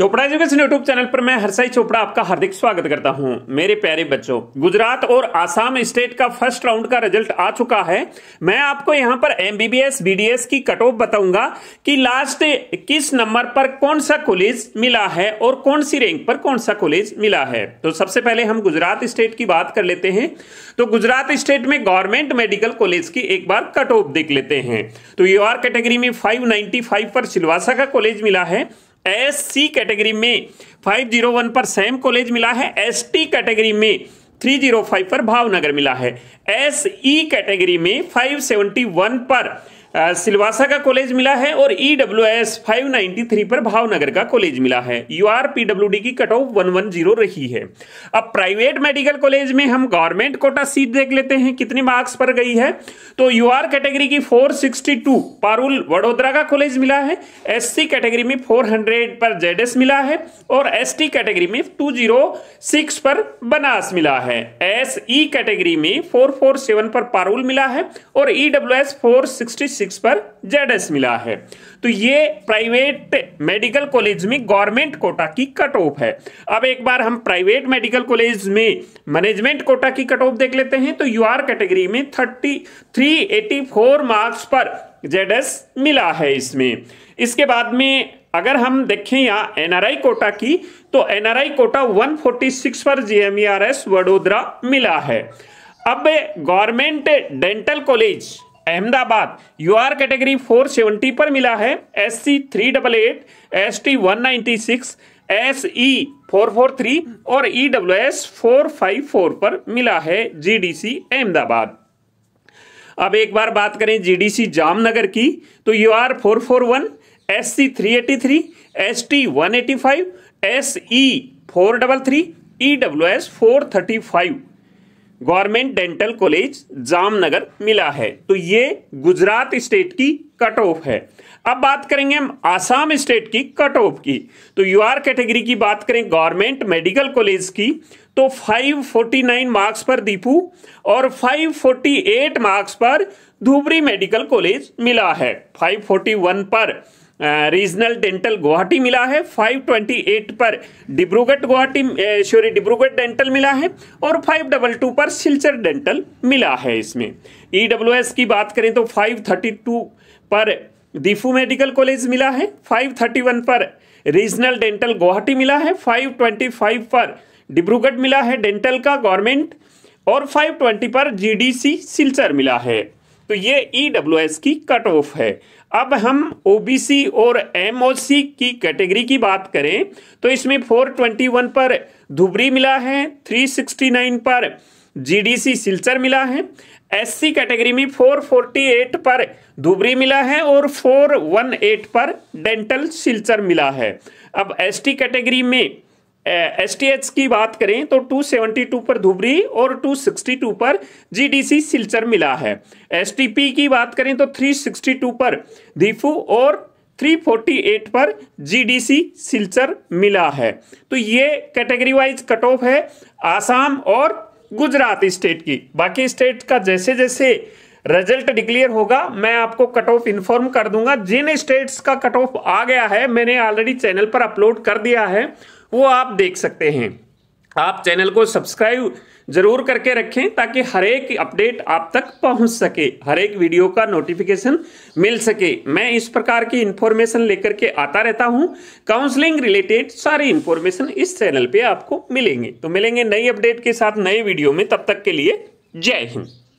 Chopra education YouTube channel पर मैं हरसाई चोपड़ा आपका हार्दिक स्वागत करता हूं मेरे प्यारे बच्चों गुजरात और आसाम स्टेट का फर्स्ट राउंड का रिजल्ट आ चुका है मैं आपको यहां पर एमबीबीएस बीडीएस की कट ऑफ बताऊंगा कि लास्ट किस नंबर पर कौन सा कॉलेज मिला है और कौन सी रैंक पर कौन सा कॉलेज मिला है तो सबसे पहले हम गुजरात स्टेट की बात कर लेते हैं तो गुजरात स्टेट में गवर्नमेंट मेडिकल कॉलेज की एक बार कट ऑफ देख लेते हैं तो यू कैटेगरी में फाइव पर सिलवासा का कॉलेज मिला है एस सी कैटेगरी में 501 पर सैम कॉलेज मिला है एस टी कैटेगरी में 305 पर भावनगर मिला है एस ई कैटेगरी में 571 पर सिलवासा का कॉलेज मिला है और E W S five ninety three पर भावनगर का कॉलेज मिला है U R P W D की cut off one one zero रही है अब प्राइवेट मेडिकल कॉलेज में हम गवर्नमेंट कोटा सीट देख लेते हैं कितने मार्क्स पर गई है तो यू आर कैटेगरी की four sixty two Parul Vadodara का कॉलेज मिला है एस सी कैटेगरी में फोर हंड्रेड पर जेड एस मिला है और एस टी कैटेगरी में टू जीरो सिक्स पर बनास मिला है एस ई कैटेगरी में फोर फोर सेवन पर पारुल मिला है और E W S four sixty six पर जेड एस मिला है तो ये प्राइवेट मेडिकल कॉलेज में गवर्नमेंट कोटा की कट ऑफ है अब एक बार हम प्राइवेट मेडिकल कॉलेज में मैनेजमेंट कोटा की कट ऑफ देख लेते हैं तो यू आर कैटेगरी में thirty three eighty four marks पर जेड एस मिला है इसमें इसके बाद में अगर हम देखें यहाँ एनआरआई कोटा की तो एनआरआई कोटा 146 पर जीएमईआरएस वडोदरा e मिला है अब government dental college Ahmedabad U R category four seventy पर मिला है S C three double eight S T one ninety six S E four four three और E W S four five four पर मिला है जी डी सी अहमदाबाद अब एक बार बात करें जी डी सी जामनगर की तो U R four four one S C three eighty three S T one eighty five S E four double three E W S four thirty five government dental college Jamnagar मिला है तो ये Gujarat state की cut off है अब बात करेंगे हम आसाम स्टेट की कट ऑफ की तो यू आर कैटेगरी की बात करें गवर्नमेंट मेडिकल कॉलेज की तो 549 मार्क्स पर दीपू और 548 मार्क्स पर धुबरी मेडिकल कॉलेज मिला है 541 पर रीजनल डेंटल गुवाहाटी मिला है 528 पर डिब्रूगढ़ गुवाहाटी सॉरी डिब्रूगढ़ डेंटल मिला है और 522 पर सिलचर डेंटल मिला है इसमें ई e की बात करें तो 532 पर दीफू मेडिकल कॉलेज मिला है 531 पर रीजनल डेंटल गुवाहाटी मिला है 525 पर डिब्रूगढ़ मिला है डेंटल का गवर्नमेंट और 520 पर जीडीसी सिलचर मिला है तो ये ई e की कट ऑफ है अब हम ओबीसी और एमओसी की कैटेगरी की बात करें तो इसमें 421 पर धुबरी मिला है 369 पर जीडीसी सिलचर मिला है एससी कैटेगरी में 448 पर धुबरी मिला है और 418 पर डेंटल सिलचर मिला है अब एसटी कैटेगरी में एस टी एच की बात करें तो 272 पर धुबरी और 262 पर जीडीसी सिलचर मिला है एस टी पी की बात करें तो 362 पर दीफू और 348 पर जीडीसी सिलचर मिला है तो ये कैटेगरी वाइज कट ऑफ है आसाम और गुजरात स्टेट की बाकी स्टेट का जैसे जैसे रिजल्ट डिक्लेयर होगा मैं आपको कट ऑफ इन्फॉर्म कर दूंगा जिन स्टेट्स का कट ऑफ आ गया है मैंने ऑलरेडी चैनल पर अपलोड कर दिया है वो आप देख सकते हैं आप चैनल को सब्सक्राइब जरूर करके रखें ताकि हर एक अपडेट आप तक पहुंच सके हर एक वीडियो का नोटिफिकेशन मिल सके मैं इस प्रकार की इंफॉर्मेशन लेकर के आता रहता हूं काउंसलिंग रिलेटेड सारी इंफॉर्मेशन इस चैनल पे आपको मिलेंगे तो मिलेंगे नई अपडेट के साथ नए वीडियो में तब तक के लिए जय हिंद